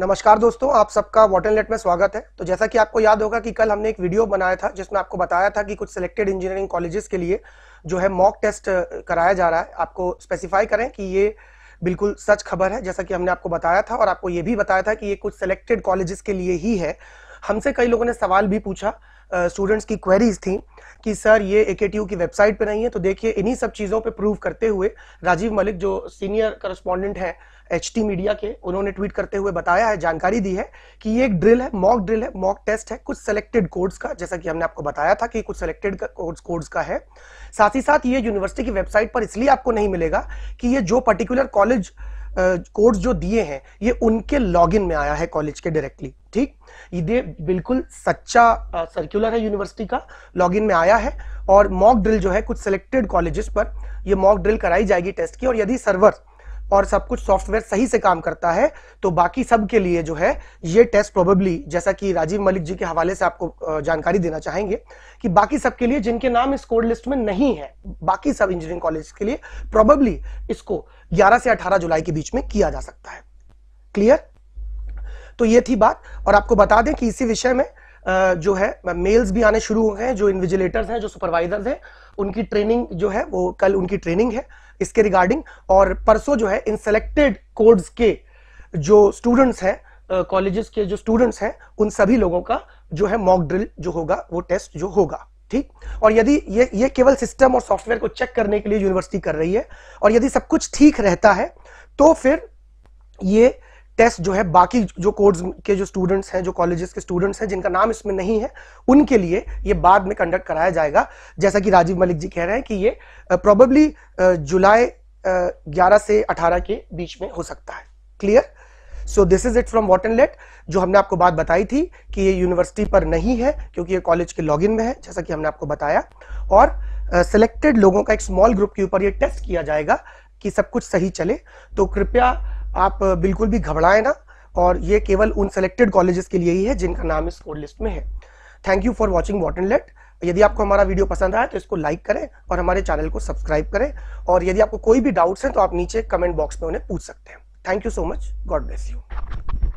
नमस्कार दोस्तों आप सबका लेट में स्वागत है तो जैसा कि आपको याद होगा कि कल हमने एक वीडियो बनाया था जिसमें आपको बताया था कि कुछ सिलेक्टेड इंजीनियरिंग कॉलेजेस के लिए जो है मॉक टेस्ट कराया जा रहा है आपको स्पेसिफाई करें कि ये बिल्कुल सच खबर है जैसा कि हमने आपको बताया था और आपको ये भी बताया था कि ये कुछ सिलेक्टेड कॉलेजेस के लिए ही है हमसे कई लोगों ने सवाल भी पूछा स्टूडेंट्स uh, की क्वेरीज थी कि सर ये ए की वेबसाइट पे नहीं है तो देखिए इन्हीं सब चीज़ों पे प्रूव करते हुए राजीव मलिक जो सीनियर करस्पॉन्डेंट हैं एच मीडिया के उन्होंने ट्वीट करते हुए बताया है जानकारी दी है कि ये एक ड्रिल है मॉक ड्रिल है मॉक टेस्ट है कुछ सेलेक्टेड कोड्स का जैसा कि हमने आपको बताया था कि कुछ सेलेक्टेड कोड्स कोड्स का है साथ ही साथ ये यूनिवर्सिटी की वेबसाइट पर इसलिए आपको नहीं मिलेगा कि ये जो पर्टिकुलर कॉलेज कोड्स जो दिए हैं ये उनके लॉगिन में आया है कॉलेज के डायरेक्टली ठीक ये बिल्कुल सच्चा सर्कुलर है यूनिवर्सिटी का लॉगिन में आया है और मॉक ड्रिल जो है कुछ सिलेक्टेड कॉलेजेस पर ये मॉक ड्रिल कराई जाएगी टेस्ट की और यदि सर्वर और सब कुछ सॉफ्टवेयर सही से काम करता है तो बाकी सब के लिए जो है ये टेस्ट प्रोबेबली जैसा कि राजीव मलिक जी के हवाले से आपको जानकारी देना चाहेंगे कि बाकी सब के लिए जिनके नाम इस कोड लिस्ट में नहीं है बाकी सब इंजीनियरिंग कॉलेज के लिए प्रोबेबली इसको ग्यारह से अठारह जुलाई के बीच में किया जा सकता है क्लियर तो ये थी बात और आपको बता दें कि इसी विषय में जो है मेल्स भी आने शुरू हो गए हैं जो इन्विजिलेटर्स हैं जो सुपरवाइजर्स हैं उनकी ट्रेनिंग जो है वो कल उनकी ट्रेनिंग है इसके रिगार्डिंग और परसों जो है इन सेलेक्टेड कोड्स के जो स्टूडेंट्स हैं कॉलेजेस के जो स्टूडेंट्स हैं उन सभी लोगों का जो है मॉक ड्रिल जो होगा वो टेस्ट जो होगा ठीक और यदि ये ये केवल सिस्टम और सॉफ्टवेयर को चेक करने के लिए यूनिवर्सिटी कर रही है और यदि सब कुछ ठीक रहता है तो फिर ये टेस्ट जो है बाकी जो कोर्स के जो स्टूडेंट्स हैं जो कॉलेजेस के स्टूडेंट्स हैं जिनका नाम इसमें नहीं है उनके लिए ये बाद में कंडक्ट कराया जाएगा जैसा कि राजीव मलिक जी कह रहे हैं कि ये प्रॉबेबली जुलाई ग्यारह से अठारह के बीच में हो सकता है clear so this is it from what and let जो हमने आपको बात बताई थी कि ये यूनिवर्सिटी पर नहीं है क्योंकि ये कॉलेज के लॉगिन में है जैसा कि हमने आपको बताया और सिलेक्टेड uh, लोगों का एक स्मॉल ग्रुप के ऊपर ये टेस्ट किया जाएगा कि सब कुछ सही चले तो कृपया आप बिल्कुल भी घबराएं ना और ये केवल उन सेलेक्टेड कॉलेजेस के लिए ही है जिनका नाम इस कोड लिस्ट में है thank you for watching what and let यदि आपको हमारा वीडियो पसंद आया तो इसको लाइक करें और हमारे चैनल को सब्सक्राइब करें और यदि आपको कोई भी डाउट्स हैं तो आप नीचे कमेंट बॉक्स में उन्हें पूछ सकते हैं thank you so much God bless you